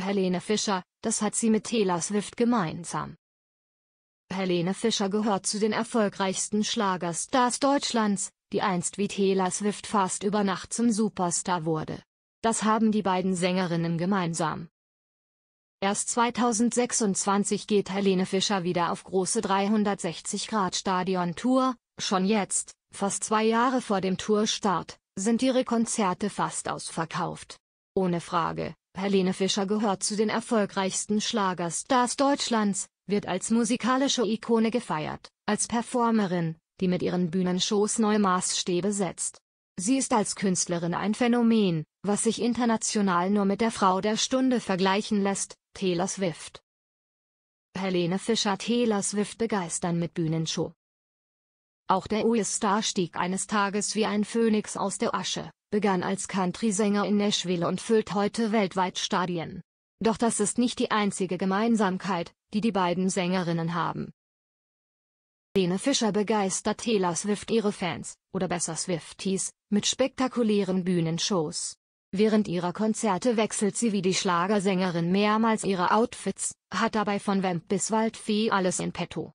Helene Fischer, das hat sie mit Taylor Swift gemeinsam. Helene Fischer gehört zu den erfolgreichsten Schlagerstars Deutschlands, die einst wie Taylor Swift fast über Nacht zum Superstar wurde. Das haben die beiden Sängerinnen gemeinsam. Erst 2026 geht Helene Fischer wieder auf große 360-Grad-Stadion-Tour, schon jetzt, fast zwei Jahre vor dem Tourstart, sind ihre Konzerte fast ausverkauft. Ohne Frage. Helene Fischer gehört zu den erfolgreichsten Schlagerstars Deutschlands, wird als musikalische Ikone gefeiert, als Performerin, die mit ihren Bühnenshows neue Maßstäbe setzt. Sie ist als Künstlerin ein Phänomen, was sich international nur mit der Frau der Stunde vergleichen lässt, Taylor Swift. Helene Fischer Taylor Swift begeistern mit Bühnenshow. Auch der US-Star stieg eines Tages wie ein Phönix aus der Asche, begann als Country-Sänger in Nashville und füllt heute weltweit Stadien. Doch das ist nicht die einzige Gemeinsamkeit, die die beiden Sängerinnen haben. Lene Fischer begeistert Taylor Swift ihre Fans, oder besser Swifties, mit spektakulären Bühnenshows. Während ihrer Konzerte wechselt sie wie die Schlagersängerin mehrmals ihre Outfits, hat dabei von Vamp bis Waldfee alles in petto.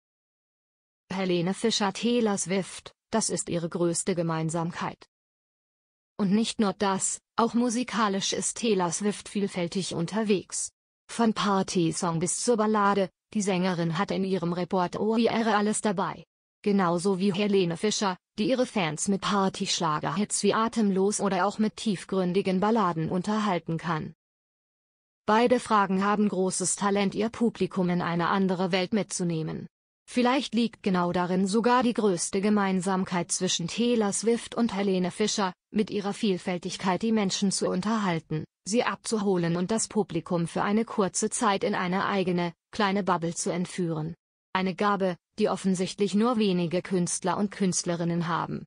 Helene Fischer Taylor Swift, das ist ihre größte Gemeinsamkeit. Und nicht nur das, auch musikalisch ist Taylor Swift vielfältig unterwegs. Von Partysong bis zur Ballade, die Sängerin hat in ihrem Repertoire alles dabei. Genauso wie Helene Fischer, die ihre Fans mit Partyschlager-Hits wie Atemlos oder auch mit tiefgründigen Balladen unterhalten kann. Beide Fragen haben großes Talent ihr Publikum in eine andere Welt mitzunehmen. Vielleicht liegt genau darin sogar die größte Gemeinsamkeit zwischen Taylor Swift und Helene Fischer, mit ihrer Vielfältigkeit die Menschen zu unterhalten, sie abzuholen und das Publikum für eine kurze Zeit in eine eigene, kleine Bubble zu entführen. Eine Gabe, die offensichtlich nur wenige Künstler und Künstlerinnen haben.